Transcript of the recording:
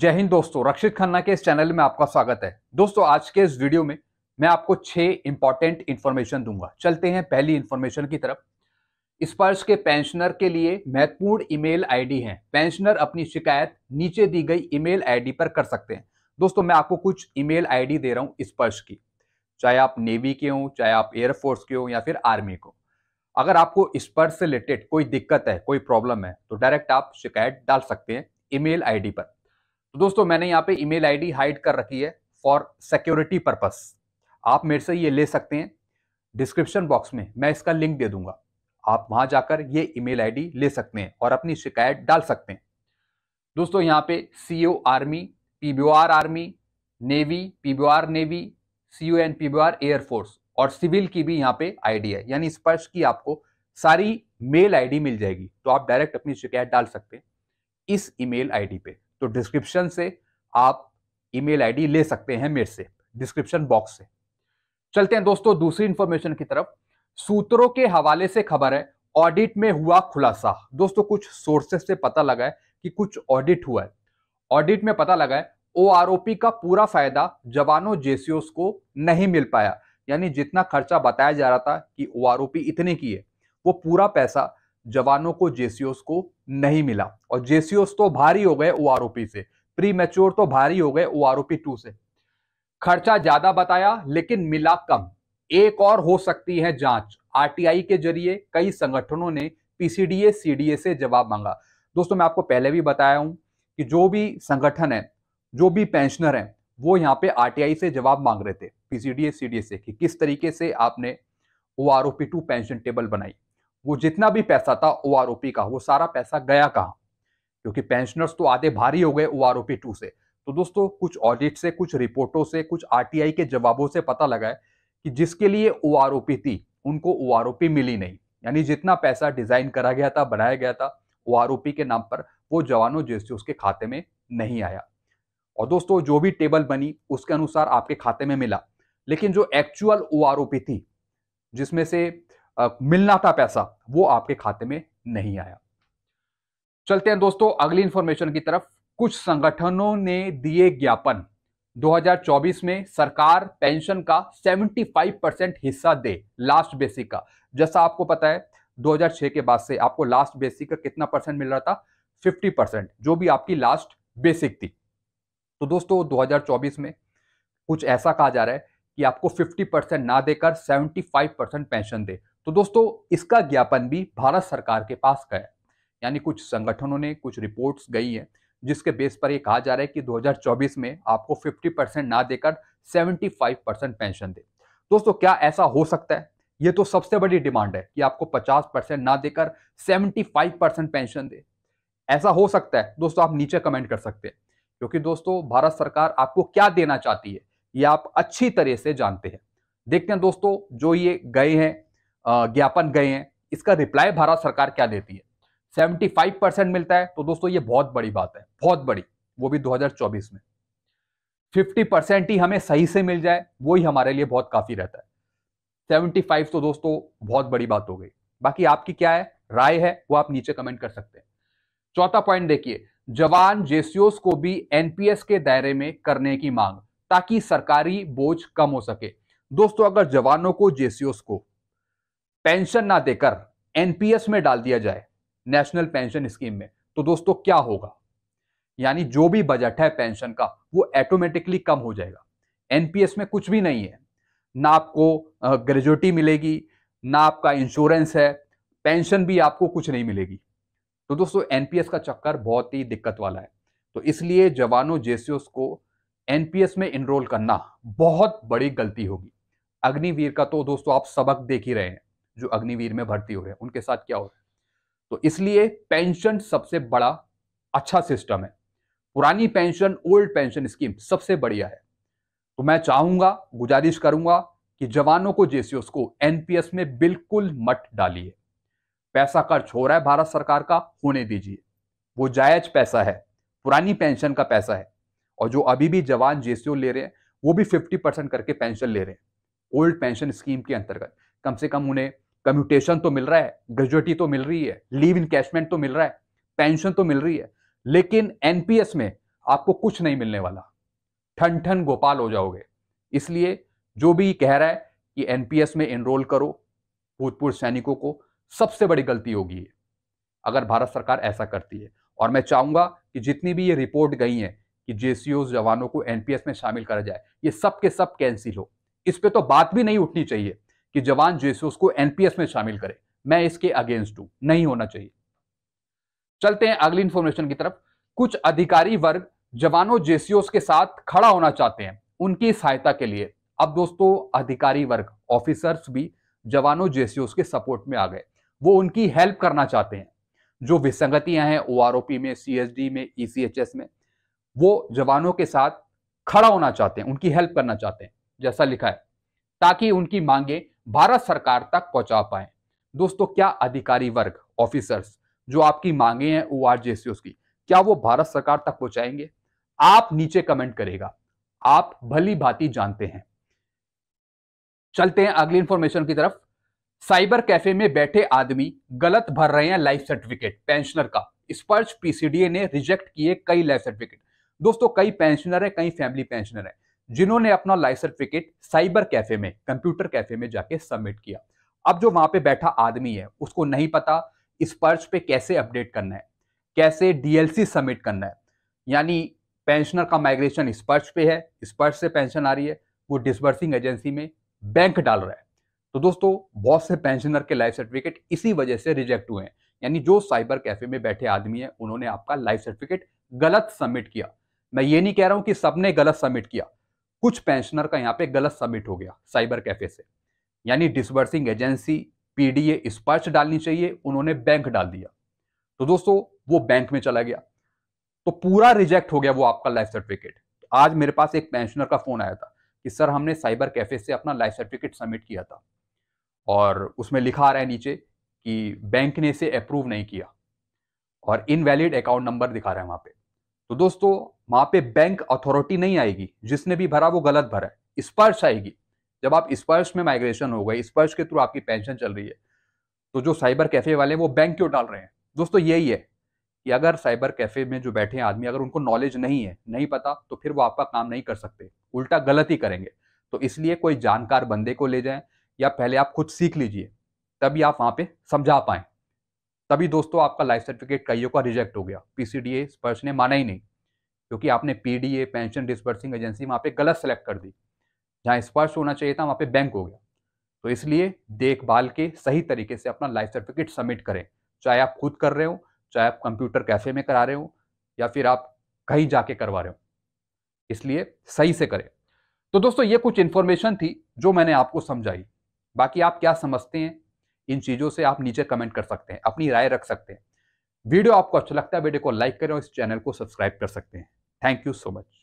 जय हिंद दोस्तों रक्षित खन्ना के इस चैनल में आपका स्वागत है दोस्तों आज के इस वीडियो में मैं आपको छह इंपॉर्टेंट इंफॉर्मेशन दूंगा चलते हैं पहली इंफॉर्मेशन की तरफ स्पर्श के पेंशनर के लिए महत्वपूर्ण ईमेल आईडी है पेंशनर अपनी शिकायत नीचे दी गई ईमेल आईडी पर कर सकते हैं दोस्तों मैं आपको कुछ ईमेल आईडी दे रहा हूँ स्पर्श की चाहे आप नेवी के हों चाहे आप एयरफोर्स के हों या फिर आर्मी को अगर आपको स्पर्श से रिलेटेड कोई दिक्कत है कोई प्रॉब्लम है तो डायरेक्ट आप शिकायत डाल सकते हैं ईमेल आईडी पर तो दोस्तों मैंने यहाँ पे ईमेल आईडी हाइड कर रखी है फॉर सिक्योरिटी पर्पस आप मेरे से ये ले सकते हैं डिस्क्रिप्शन बॉक्स में मैं इसका लिंक दे दूंगा आप वहां जाकर ये ईमेल आईडी ले सकते हैं और अपनी शिकायत डाल सकते हैं दोस्तों यहाँ पे C army P army navy P navy C and P air force और सिविल की भी यहाँ पे आईडी है यानी स्पर्श की आपको सारी मेल आईडी मिल जाएगी तो आप डायरेक्ट अपनी शिकायत डाल सकते हैं इस ईमेल आईडी पे तो डिस्क्रिप्शन से आप ईमेल आईडी ले सकते हैं मेरे से डिस्क्रिप्शन बॉक्स से चलते हैं दोस्तों दूसरी इंफॉर्मेशन की तरफ सूत्रों के हवाले से खबर है ऑडिट में हुआ खुलासा दोस्तों कुछ सोर्सेस से पता लगा है कि कुछ ऑडिट हुआ है ऑडिट में पता लगा है ओआरओपी का पूरा फायदा जवानों जेसीओस को नहीं मिल पाया यानी जितना खर्चा बताया जा रहा था कि ओआरओपी इतने की है वो पूरा पैसा जवानों को जेसीओस को नहीं मिला और जेसीओस तो भारी हो गए ओ से प्री मेच्योर तो भारी हो गए ओ टू से खर्चा ज्यादा बताया लेकिन मिला कम एक और हो सकती है जांच आरटीआई के जरिए कई संगठनों ने पीसीडीए सीडीए से जवाब मांगा दोस्तों मैं आपको पहले भी बताया हूं कि जो भी संगठन है जो भी पेंशनर है वो यहाँ पे आरटीआई से जवाब मांग रहे थे पीसीडीए सीडीए से कि किस तरीके से आपने O R two pension table बनाई वो जितना भी पैसा था ओ का वो सारा पैसा गया कहाँ क्योंकि पेंशनर्स तो आधे भारी हो गए ओ टू से तो दोस्तों कुछ ऑडिट से कुछ रिपोर्टों से कुछ आरटीआई के जवाबों से पता लगा है कि जिसके लिए ओ थी उनको ओ मिली नहीं यानी जितना पैसा डिजाइन करा गया था बनाया गया था ओ के नाम पर वो जवानों जैसे उसके खाते में नहीं आया और दोस्तों जो भी टेबल बनी उसके अनुसार आपके खाते में मिला लेकिन जो एक्चुअल ओ थी जिसमें से मिलना था पैसा वो आपके खाते में नहीं आया चलते हैं दोस्तों अगली इंफॉर्मेशन की तरफ कुछ संगठनों ने दिए ज्ञापन 2024 में सरकार पेंशन का 75 परसेंट हिस्सा दे लास्ट बेसिक का जैसा आपको पता है 2006 के बाद से आपको लास्ट बेसिक का कितना परसेंट मिल रहा था 50 परसेंट जो भी आपकी लास्ट बेसिक थी तो दोस्तों 2024 में कुछ ऐसा कहा जा रहा है कि आपको 50 परसेंट ना देकर 75 परसेंट पेंशन दे तो दोस्तों इसका ज्ञापन भी भारत सरकार के पास गया यानी कुछ संगठनों ने कुछ रिपोर्ट्स गई हैं जिसके बेस पर ये कहा जा रहा है कि 2024 में आपको 50 परसेंट ना देकर 75 परसेंट पेंशन दे दोस्तों क्या ऐसा हो सकता है ये तो सबसे बड़ी डिमांड है कि आपको 50 परसेंट ना देकर 75 परसेंट पेंशन दे ऐसा हो सकता है दोस्तों आप नीचे कमेंट कर सकते हैं क्योंकि दोस्तों भारत सरकार आपको क्या देना चाहती है ये आप अच्छी तरह से जानते हैं देखते हैं दोस्तों जो ये गए हैं ज्ञापन गए हैं इसका रिप्लाई भारत सरकार क्या देती है 75 परसेंट मिलता है तो दोस्तों ये बहुत बड़ी बात है बहुत बड़ी वो भी 2024 में 50 परसेंट ही हमें सही से मिल जाए वो ही हमारे लिए बहुत काफ़ी रहता है 75 तो दोस्तों बहुत बड़ी बात हो गई बाकी आपकी क्या है राय है वो आप नीचे कमेंट कर सकते हैं चौथा पॉइंट देखिए जवान जेसीओस को भी एनपीएस के दायरे में करने की मांग ताकि सरकारी बोझ कम हो सके दोस्तों अगर जवानों को जेसीओस को पेंशन ना देकर एनपीएस में डाल दिया जाए नेशनल पेंशन स्कीम में तो दोस्तों क्या होगा यानी जो भी बजट है पेंशन का वो ऑटोमेटिकली कम हो जाएगा एनपीएस में कुछ भी नहीं है ना आपको ग्रेजुटी मिलेगी ना आपका इंश्योरेंस है पेंशन भी आपको कुछ नहीं मिलेगी तो दोस्तों एनपीएस का चक्कर बहुत ही दिक्कत वाला है तो इसलिए जवानों जेसीओस को एनपीएस में इनरोल करना बहुत बड़ी गलती होगी अग्निवीर का तो दोस्तों आप सबक देख ही रहे हैं जो अग्निवीर में भर्ती हो रहे हैं उनके साथ क्या हो रहा है तो इसलिए पेंशन सबसे बड़ा अच्छा सिस्टम है पुरानी पेंशन ओल्ड पेंशन स्कीम सबसे बढ़िया है तो मैं चाहूंगा गुजारिश करूंगा कि जवानों को जेसीओस को एनपीएस में बिल्कुल मत डालिए पैसा खर्च हो रहा है भारत सरकार का होने दीजिए वो जायज पैसा है पुरानी पेंशन का पैसा है और जो अभी भी जवान जेसीओ ले रहे हैं वो भी 50 परसेंट करके पेंशन ले रहे हैं ओल्ड पेंशन स्कीम के अंतर्गत कम से कम उन्हें कम्यूटेशन तो मिल रहा है ग्रेजुएटी तो मिल रही है लीव इन कैशमेंट तो मिल रहा है पेंशन तो मिल रही है लेकिन एनपीएस में आपको कुछ नहीं मिलने वाला ठन ठन गोपाल हो जाओगे इसलिए जो भी कह रहा है कि एनपीएस में एनरोल करो भूतपूर्व सैनिकों को सबसे बड़ी गलती होगी अगर भारत सरकार ऐसा करती है और मैं चाहूंगा कि जितनी भी ये रिपोर्ट गई है कि जे जवानों को एनपीएस में शामिल करा जाए ये सब के सब कैंसिल हो इस पर तो बात भी नहीं उठनी चाहिए कि जवान है उसको एनपीएस में शामिल करे मैं इसके अगेंस्ट हूं नहीं होना चाहिए चलते हैं अगली इंफॉर्मेशन की तरफ कुछ अधिकारी वर्ग जवानों जेसीओस के साथ खड़ा होना चाहते हैं उनकी सहायता के लिए अब दोस्तों अधिकारी वर्ग ऑफिसर्स भी जवानों जेसीओस के सपोर्ट में आ गए वो उनकी हेल्प करना चाहते हैं जो विसंगतियां हैं ओआरओपी में सीएसडी में ईसीएचएस e में वो जवानों के साथ खड़ा होना चाहते हैं उनकी हेल्प करना चाहते हैं जैसा लिखा है ताकि उनकी मांगे भारत सरकार तक पहुंचा पाए दोस्तों क्या अधिकारी वर्ग ऑफिसर्स जो आपकी मांगे हैं ओ आर की क्या वो भारत सरकार तक पहुंचाएंगे आप नीचे कमेंट करेगा आप भली भांति जानते हैं चलते हैं अगली इंफॉर्मेशन की तरफ साइबर कैफे में बैठे आदमी गलत भर रहे हैं लाइफ सर्टिफिकेट पेंशनर का स्पर्श पीसीडीए ने रिजेक्ट किए कई लाइफ सर्टिफिकेट दोस्तों कई पेंशनर है कई फैमिली पेंशनर है जिन्होंने अपना लाइफ सर्टिफिकेट साइबर कैफे में कंप्यूटर कैफे में जाके सबमिट किया अब जो वहां पे बैठा आदमी है उसको नहीं पता इस पर्च पे कैसे अपडेट करना है कैसे डीएलसी सबमिट करना है यानी पेंशनर का माइग्रेशन इस पर्च पे है इस पर्च से पेंशन आ रही है वो डिसबर्सिंग एजेंसी में बैंक डाल रहा है तो दोस्तों बहुत से पेंशनर के लाइफ सर्टिफिकेट इसी वजह से रिजेक्ट हुए हैं यानी जो साइबर कैफे में बैठे आदमी है उन्होंने आपका लाइफ सर्टिफिकेट गलत सबमिट किया मैं ये नहीं कह रहा हूं कि सबने गलत सबमिट किया कुछ पेंशनर का यहाँ पे गलत सबमिट हो गया साइबर कैफे से यानी डिसबर्सिंग एजेंसी पीडीए स्पर्श डालनी चाहिए उन्होंने बैंक डाल दिया तो दोस्तों वो बैंक में चला गया तो पूरा रिजेक्ट हो गया वो आपका लाइफ सर्टिफिकेट आज मेरे पास एक पेंशनर का फोन आया था कि सर हमने साइबर कैफे से अपना लाइफ सर्टिफिकेट सबमिट किया था और उसमें लिखा आ रहा है नीचे कि बैंक ने इसे अप्रूव नहीं किया और इनवैलिड अकाउंट नंबर दिखा रहा है वहां पे तो दोस्तों वहां पे बैंक अथॉरिटी नहीं आएगी जिसने भी भरा वो गलत भरा है स्पर्श आएगी जब आप स्पर्श में माइग्रेशन हो गए स्पर्श के थ्रू आपकी पेंशन चल रही है तो जो साइबर कैफे वाले वो बैंक क्यों डाल रहे हैं दोस्तों यही है कि अगर साइबर कैफे में जो बैठे हैं आदमी अगर उनको नॉलेज नहीं है नहीं पता तो फिर वो आपका काम नहीं कर सकते उल्टा गलत ही करेंगे तो इसलिए कोई जानकार बंदे को ले जाएं या पहले आप खुद सीख लीजिए तभी आप वहां पे समझा पाएं तभी दोस्तों आपका लाइफ सर्टिफिकेट कईयों का रिजेक्ट हो गया पीसीडीए स्पर्श ने माना ही नहीं क्योंकि आपने पीडीए पेंशन डिस्पर्सिंग एजेंसी वहाँ पे गलत सेलेक्ट कर दी जहाँ स्पर्श होना चाहिए था वहाँ पे बैंक हो गया तो इसलिए देखभाल के सही तरीके से अपना लाइफ सर्टिफिकेट सबमिट करें चाहे आप खुद कर रहे हो चाहे आप कंप्यूटर कैफे में करा रहे हो या फिर आप कहीं जाके करवा रहे हो इसलिए सही से करें तो दोस्तों ये कुछ इन्फॉर्मेशन थी जो मैंने आपको समझाई बाकी आप क्या समझते हैं इन चीज़ों से आप नीचे कमेंट कर सकते हैं अपनी राय रख सकते हैं वीडियो आपको अच्छा लगता है वीडियो को लाइक करें और इस चैनल को सब्सक्राइब कर सकते हैं थैंक यू सो मच